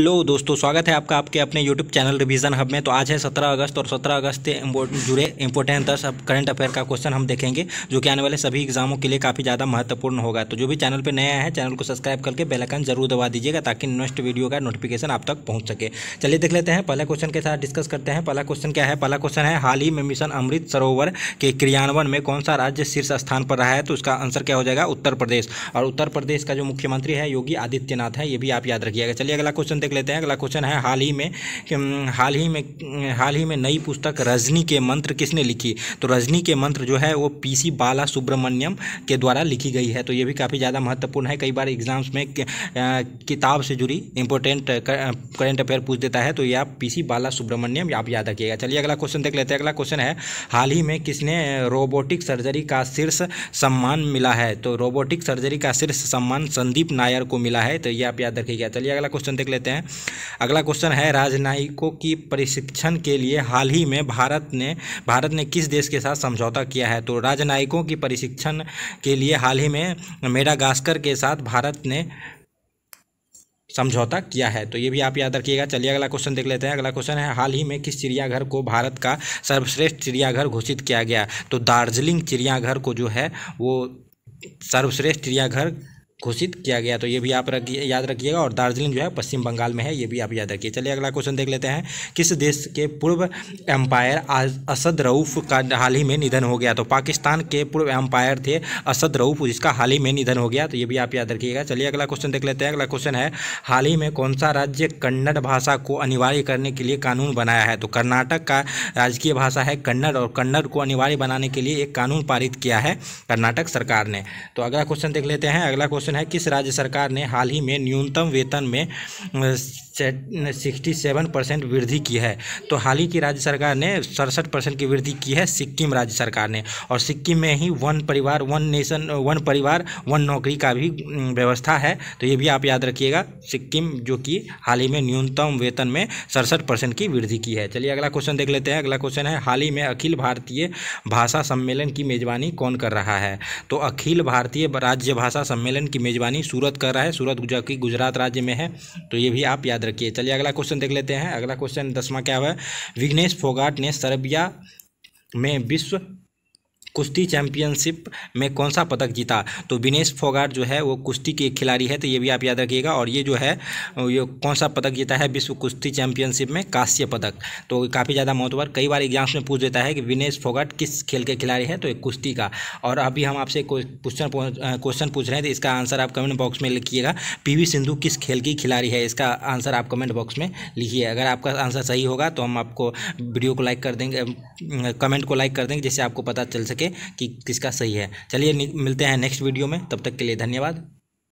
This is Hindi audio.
हेलो दोस्तों स्वागत है आपका आपके अपने यूट्यूब चैनल रिवीजन हब में तो आज है 17 अगस्त और 17 अगस्त से जुड़े इंपॉर्टेंट दस अब करंट अफेयर का क्वेश्चन हम देखेंगे जो कि आने वाले सभी एग्जामों के लिए काफ़ी ज़्यादा महत्वपूर्ण होगा तो जो भी चैनल पर नया है चैनल को सब्सक्राइब करके बेलकन जरूर दबा दीजिएगा ताकि नेक्स्ट वीडियो का नोटिफिकेशन आप तक पहुँच सके चलिए देख लेते हैं पहला क्वेश्चन के साथ डिस्कस करते हैं पहला क्वेश्चन क्या है पहला क्वेश्चन है हाल ही में मिशन अमृत सरोवर के क्रियान्वयन में कौन सा राज्य शीर्ष स्थान पर रहा है तो उसका आंसर क्या हो जाएगा उत्तर प्रदेश और उत्तर प्रदेश का जो मुख्यमंत्री है योगी आदित्यनाथ है ये भी आप याद रखिएगा चलिए अगला क्वेश्चन देख लेते हैं अगला क्वेश्चन है हाल ही में हम्म, हाल ही में हाल ही में नई पुस्तक रजनी के मंत्र किसने लिखी तो रजनी के मंत्र जो है वो पी सी बाला सुब्रमण्यम के द्वारा लिखी गई है तो ये भी काफ़ी ज़्यादा महत्वपूर्ण है कई बार एग्जाम्स में किताब से जुड़ी इंपॉर्टेंट करेंट अफेयर पूछ देता है तो ये आप पी सी बाला सुब्रमण्यम आप याद रखिएगा चलिए अगला क्वेश्चन देख लेते हैं अगला क्वेश्चन है हाल ही में किसने रोबोटिक सर्जरी का शीर्ष सम्मान मिला है तो रोबोटिक सर्जरी का शीर्ष सम्मान संदीप नायर को मिला है तो ये आप याद रखिएगा चलिए अगला क्वेश्चन देख लेते हैं हैं अगला क्वेश्चन है राजनयिकों की प्रशिक्षण के लिए हाल ही में भारत ने भारत ने किस देश के साथ समझौता किया है तो राजनयिकों की प्रशिक्षण के लिए हाल ही में मेडागास्कर के साथ भारत ने समझौता किया है तो ये भी आप याद रखिएगा चलिए अगला क्वेश्चन देख लेते हैं अगला क्वेश्चन है हाल ही में किस चिड़ियाघर को भारत का सर्वश्रेष्ठ चिड़ियाघर घोषित किया गया तो दार्जिलिंग चिड़ियाघर को जो है वो सर्वश्रेष्ठ चिड़ियाघर घोषित किया गया तो ये भी आप रखिए याद रखिएगा और दार्जिलिंग जो है पश्चिम बंगाल में है ये भी आप याद रखिए चलिए अगला क्वेश्चन देख लेते हैं किस देश के पूर्व एम्पायर असद रऊफ़ का हाल ही में निधन हो गया तो पाकिस्तान के पूर्व एम्पायर थे असद रऊफ़ जिसका हाल ही में निधन हो गया तो ये भी आप याद रखिएगा चलिए अगला क्वेश्चन देख लेते हैं अगला क्वेश्चन है हाल ही में कौन सा राज्य कन्नड़ भाषा को अनिवार्य करने के लिए कानून बनाया है तो कर्नाटक का राजकीय भाषा है कन्नड़ और कन्नड़ को अनिवार्य बनाने के लिए एक कानून पारित किया है कर्नाटक सरकार ने तो अगला क्वेश्चन देख लेते हैं अगला क्वेश्चन प्रश्न है किस राज्य सरकार ने हाल ही में न्यूनतम वेतन में सिक्सटी सेवन परसेंट वृद्धि की है तो हाल ही की राज्य सरकार ने सड़सठ परसेंट की वृद्धि की है सिक्किम राज्य सरकार ने और सिक्किम में ही वन परिवार वन नेशन वन परिवार वन नौकरी का भी व्यवस्था है तो ये भी आप याद रखिएगा सिक्किम जो कि हाल ही में न्यूनतम वेतन में सड़सठ परसेंट की वृद्धि की है चलिए अगला क्वेश्चन देख लेते हैं अगला क्वेश्चन है हाल ही में अखिल भारतीय भाषा सम्मेलन की मेजबानी कौन कर रहा है तो अखिल भारतीय राज्य भाषा सम्मेलन की मेज़बानी सूरत कर रहा है सूरत जो कि गुजरात राज्य में है तो ये भी आप याद रखिए चलिए अगला क्वेश्चन देख लेते हैं अगला क्वेश्चन दसवां क्या हुआ है विघ्नेश फोगाट ने सर्बिया में विश्व कुश्ती चैंपियनशिप में कौन सा पदक जीता तो विनेश फोगाट जो है वो कुश्ती के एक खिलाड़ी है तो ये भी आप याद रखिएगा और ये जो है ये कौन सा पदक जीता है विश्व कुश्ती चैंपियनशिप में कांस्य पदक तो काफ़ी ज़्यादा महत्वपूर्ण कई बार एग्जाम्स में पूछ देता है कि विनेश फोगाट किस खेल के खिलाड़ी है तो एक कुश्ती का और अभी हम आपसे क्वेश्चन क्वेश्चन पूछ रहे हैं तो इसका आंसर आप कमेंट बॉक्स में लिखिएगा पी सिंधु किस खेल की खिलाड़ी है इसका आंसर आप कमेंट बॉक्स में लिखिए अगर आपका आंसर सही होगा तो हम आपको वीडियो को लाइक कर देंगे कमेंट को लाइक कर देंगे जिससे आपको पता चल सके करके कि किसका सही है चलिए मिलते हैं नेक्स्ट वीडियो में तब तक के लिए धन्यवाद